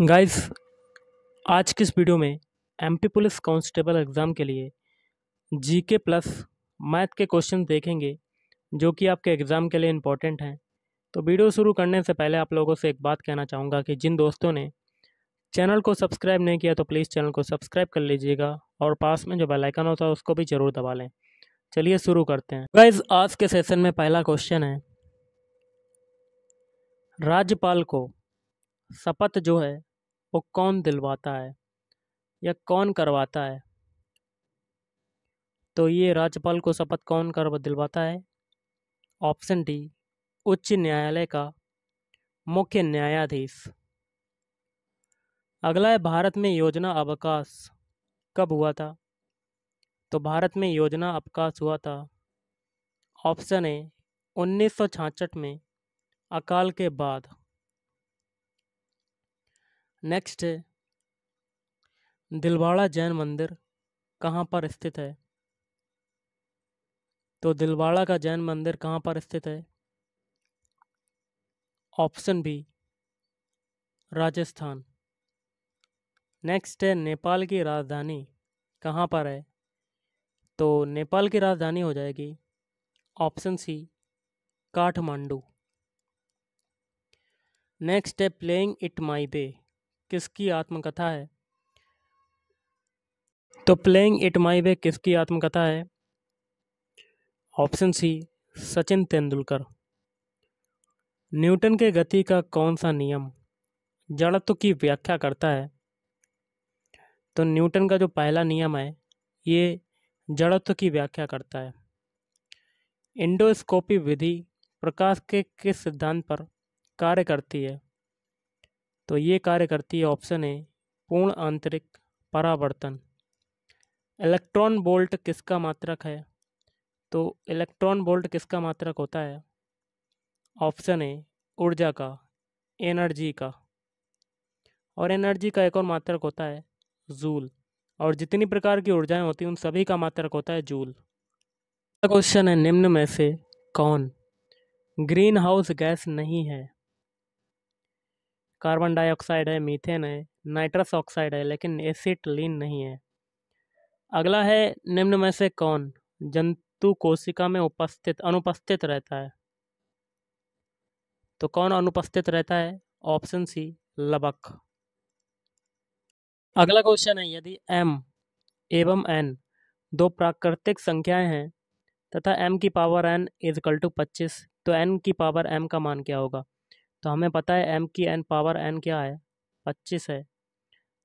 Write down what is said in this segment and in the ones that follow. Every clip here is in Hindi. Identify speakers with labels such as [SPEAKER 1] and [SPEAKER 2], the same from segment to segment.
[SPEAKER 1] गाइस आज किस वीडियो में एमपी पुलिस कांस्टेबल एग्ज़ाम के लिए जीके प्लस मैथ के क्वेश्चन देखेंगे जो कि आपके एग्ज़ाम के लिए इम्पोर्टेंट हैं तो वीडियो शुरू करने से पहले आप लोगों से एक बात कहना चाहूँगा कि जिन दोस्तों ने चैनल को सब्सक्राइब नहीं किया तो प्लीज़ चैनल को सब्सक्राइब कर लीजिएगा और पास में जो बेलाइकन होता है उसको भी ज़रूर दबा लें चलिए शुरू करते हैं गाइज आज के सेशन में पहला क्वेश्चन है राज्यपाल को शपथ जो है वो कौन दिलवाता है या कौन करवाता है तो ये राज्यपाल को शपथ कौन कर दिलवाता है ऑप्शन डी उच्च न्यायालय का मुख्य न्यायाधीश अगला है भारत में योजना अवकाश कब हुआ था तो भारत में योजना अवकाश हुआ था ऑप्शन ए उन्नीस में अकाल के बाद नेक्स्ट है दिलवाड़ा जैन मंदिर कहाँ पर स्थित है तो दिलवाड़ा का जैन मंदिर कहाँ पर स्थित है ऑप्शन बी राजस्थान नेक्स्ट है नेपाल की राजधानी कहाँ पर है तो नेपाल की राजधानी हो जाएगी ऑप्शन सी काठमांडू नेक्स्ट है प्लेइंग इट माई बे किसकी आत्मकथा है तो प्लेइंग इट माई वे किसकी आत्मकथा है option C Sachin Tendulkar Newton के गति का कौन सा नियम जड़त्व की व्याख्या करता है तो न्यूटन का जो पहला नियम है ये जड़त्व की व्याख्या करता है इंडोस्कोपी विधि प्रकाश के किस सिद्धांत पर कार्य करती है तो ये कार्य करती है ऑप्शन है पूर्ण आंतरिक परावर्तन इलेक्ट्रॉन बोल्ट किसका मात्रक है तो इलेक्ट्रॉन बोल्ट किसका मात्रक होता है ऑप्शन है ऊर्जा का एनर्जी का और एनर्जी का एक और मात्रक होता है जूल और जितनी प्रकार की ऊर्जाएं होती हैं उन सभी का मात्रक होता है जूल क्वेश्चन है निम्न में से कौन ग्रीन हाउस गैस नहीं है कार्बन डाइऑक्साइड है मीथेन है नाइट्रस ऑक्साइड है लेकिन एसिड लीन नहीं है अगला है निम्न में से कौन जंतु कोशिका में उपस्थित अनुपस्थित रहता है तो कौन अनुपस्थित रहता है ऑप्शन सी लबक अगला क्वेश्चन है यदि एम एवं एन दो प्राकृतिक संख्याएं हैं तथा एम की पावर एन इजकल टू पच्चीस तो एन की पावर एम का मान क्या होगा तो हमें पता है एम की एन पावर एन क्या है पच्चीस है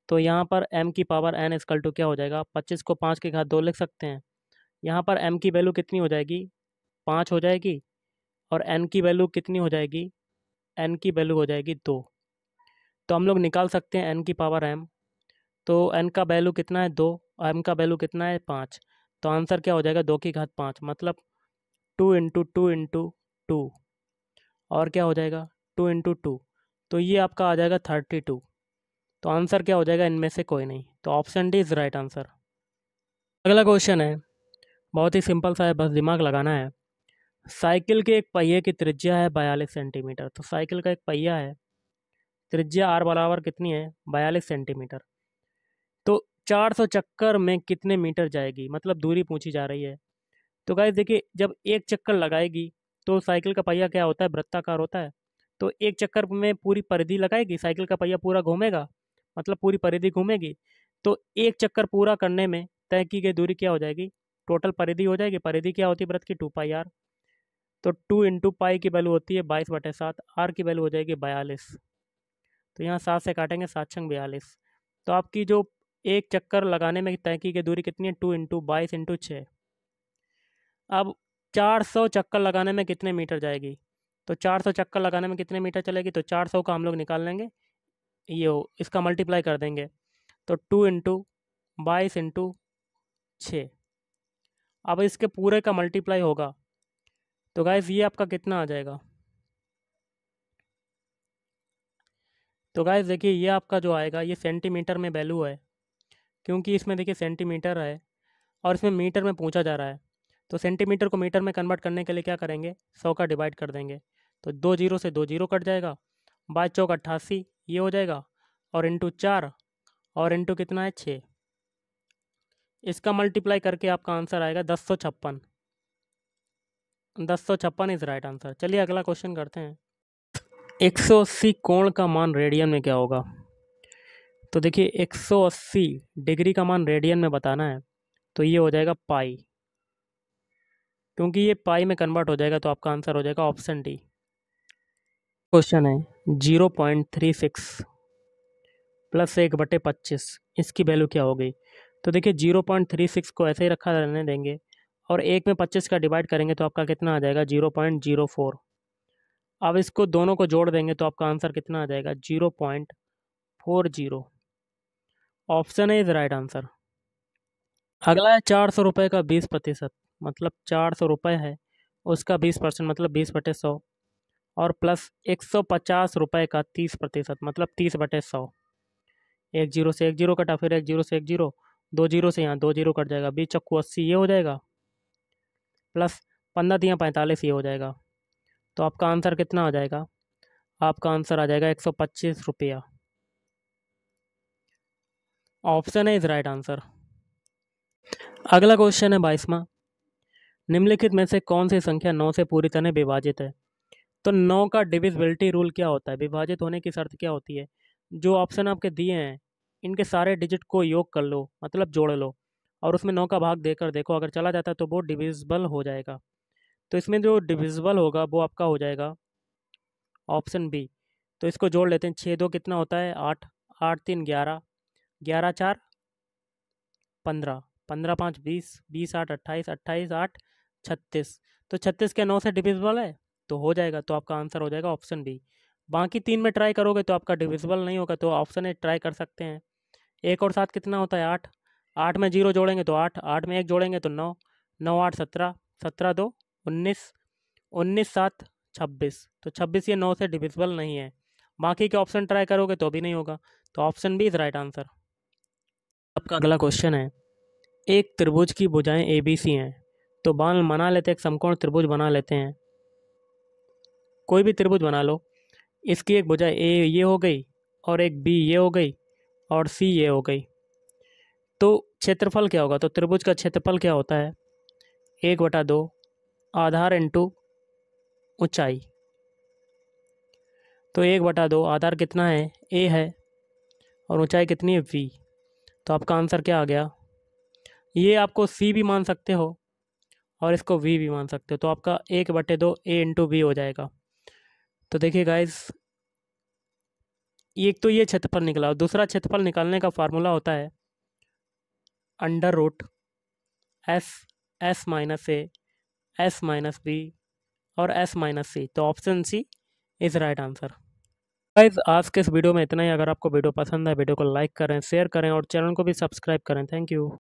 [SPEAKER 1] तो यहाँ पर एम की पावर एन इसकल टू क्या हो जाएगा पच्चीस को पाँच के घात दो लिख सकते हैं यहाँ पर एम की वैल्यू कितनी हो जाएगी पाँच हो जाएगी और एन की वैल्यू कितनी हो जाएगी एन की वैल्यू हो जाएगी दो तो हम लोग निकाल सकते हैं एन की पावर एम तो एन का वैल्यू कितना है दो और एम का वैल्यू कितना है पाँच तो आंसर क्या हो जाएगा दो की घात पाँच मतलब two into two into two और क्या हो जाएगा टू इंटू टू तो ये आपका आ जाएगा थर्टी टू तो आंसर क्या हो जाएगा इनमें से कोई नहीं तो option D is right answer अगला क्वेश्चन है बहुत ही सिंपल सा है बस दिमाग लगाना है साइकिल के एक पहिए की त्रिज्या है बयालीस सेंटीमीटर तो साइकिल का एक पहिया है त्रिज्या आर बराबर कितनी है बयालीस सेंटीमीटर तो चार सौ चक्कर में कितने मीटर जाएगी मतलब दूरी पूछी जा रही है तो गाइज देखिए जब एक चक्कर लगाएगी तो साइकिल का पहिया क्या होता है वृत्ताकार होता है तो एक चक्कर में पूरी परिधि लगाएगी साइकिल का पहिया पूरा घूमेगा मतलब पूरी परिधि घूमेगी तो एक चक्कर पूरा करने में तय की गई दूरी क्या हो जाएगी टोटल परिधि हो जाएगी परिधि क्या होती है व्रत की टू पाई आर तो टू इंटू पाई की वैल्यू होती है बाईस बटे सात आर की वैल्यू हो जाएगी बयालीस तो यहाँ सात से काटेंगे सात छंग बयालीस तो आपकी जो एक चक्कर लगाने में तय की गई दूरी कितनी है टू इंटू बाईस इंटू छः अब चार सौ चक्कर लगाने में कितने मीटर जाएगी तो 400 चक्कर लगाने में कितने मीटर चलेगी तो 400 का हम लोग निकाल लेंगे ये हो इसका मल्टीप्लाई कर देंगे तो टू इंटू बाईस इंटू छः अब इसके पूरे का मल्टीप्लाई होगा तो गाइज ये आपका कितना आ जाएगा तो गाइज देखिए ये आपका जो आएगा ये सेंटीमीटर में वैल्यू है क्योंकि इसमें देखिए सेंटीमीटर है और इसमें मीटर में पूछा जा रहा है तो सेंटीमीटर को मीटर में कन्वर्ट करने के लिए क्या करेंगे सौ का डिवाइड कर देंगे तो दो जीरो से दो जीरो कट जाएगा बाईस चौक अट्ठासी ये हो जाएगा और इंटू चार और इंटू कितना है छः इसका मल्टीप्लाई करके आपका आंसर आएगा दस सौ छप्पन दस सौ छप्पन इज़ राइट आंसर चलिए अगला क्वेश्चन करते हैं एक सौ अस्सी कोण का मान रेडियन में क्या होगा तो देखिए एक सौ अस्सी डिग्री का मान रेडियन में बताना है तो ये हो जाएगा पाई क्योंकि ये पाई में कन्वर्ट हो जाएगा तो आपका आंसर हो जाएगा ऑप्शन डी क्वेश्चन है zero point three six plus एक बटे पच्चीस इसकी वैल्यू क्या हो गई तो देखिए जीरो पॉइंट थ्री सिक्स को ऐसे ही रखा रहने देंगे और एक में पच्चीस का डिवाइड करेंगे तो आपका कितना आ जाएगा जीरो पॉइंट जीरो फोर अब इसको दोनों को जोड़ देंगे तो आपका आंसर कितना आ जाएगा zero point four zero option है इज़ राइट आंसर अगला है चार सौ रुपये का बीस प्रतिशत मतलब चार सौ रुपये है उसका बीस परसेंट मतलब बीस बटे सौ और प्लस एक सौ पचास रुपये का तीस प्रतिशत मतलब तीस बटे सौ एक जीरो से एक जीरो कटा फिर एक जीरो से एक जीरो दो जीरो से यहाँ दो जीरो कट जाएगा बीस चक्कू अस्सी ये हो जाएगा प्लस पंद्रह दिया पैंतालीस ये हो जाएगा तो आपका आंसर कितना आ जाएगा आपका आंसर आ जाएगा एक सौ पच्चीस रुपया ऑप्शन है इज राइट आंसर अगला क्वेश्चन है बाईसवा निम्नलिखित में से कौन सी संख्या नौ से पूरी तरह विभाजित है तो नौ का डिविजिबिलिटी रूल क्या होता है विभाजित होने की शर्त क्या होती है जो ऑप्शन आपके दिए हैं इनके सारे डिजिट को योग कर लो मतलब जोड़ लो और उसमें नौ का भाग देकर देखो अगर चला जाता है तो वो डिविजिबल हो जाएगा तो इसमें जो डिविजिबल होगा वो आपका हो जाएगा ऑप्शन बी तो इसको जोड़ लेते हैं छः दो कितना होता है आठ आठ तीन ग्यारह ग्यारह चार पंद्रह पंद्रह पाँच बीस बीस आठ अट्ठाईस अट्ठाईस आठ छत्तीस तो छत्तीस के नौ से डिविजिबल है तो हो जाएगा तो आपका आंसर हो जाएगा ऑप्शन बी बाकी तीन में ट्राई करोगे तो आपका डिविजिबल नहीं होगा तो ऑप्शन ए ट्राई कर सकते हैं एक और सात कितना होता है आठ आठ में जीरो जोड़ेंगे तो आठ आठ में एक जोड़ेंगे तो नौ नौ आठ सत्रह सत्रह दो उन्नीस उन्नीस सात छब्बीस तो छब्बीस ये नौ से डिविजिबल नहीं है बाकी के ऑप्शन ट्राई करोगे तो भी नहीं होगा तो option B is right answer आपका अगला क्वेश्चन है एक त्रिभुज की भुजाएं ए बी सी हैं तो बाल बना लेते हैं एक समकोण त्रिभुज बना लेते हैं कोई भी त्रिभुज बना लो इसकी एक भुजा ए ये हो गई और एक बी ये हो गई और सी ये हो गई तो क्षेत्रफल क्या होगा तो त्रिभुज का क्षेत्रफल क्या होता है एक बटा दो आधार इंटू ऊंचाई तो एक बटा दो आधार कितना है ए है और ऊंचाई कितनी है वी तो आपका आंसर क्या आ गया ये आपको सी भी मान सकते हो और इसको वी भी मान सकते हो तो आपका एक बटे दो ए इंटू वी हो जाएगा तो देखिए गाइस एक तो ये क्षेत्रफल निकला और दूसरा क्षेत्रफल निकालने का फार्मूला होता है under root S S minus A S minus B और एस माइनस सी तो option C is right answer guys आज के इस वीडियो में इतना ही अगर आपको वीडियो पसंद है वीडियो को लाइक करें शेयर करें और चैनल को भी सब्सक्राइब करें थैंक यू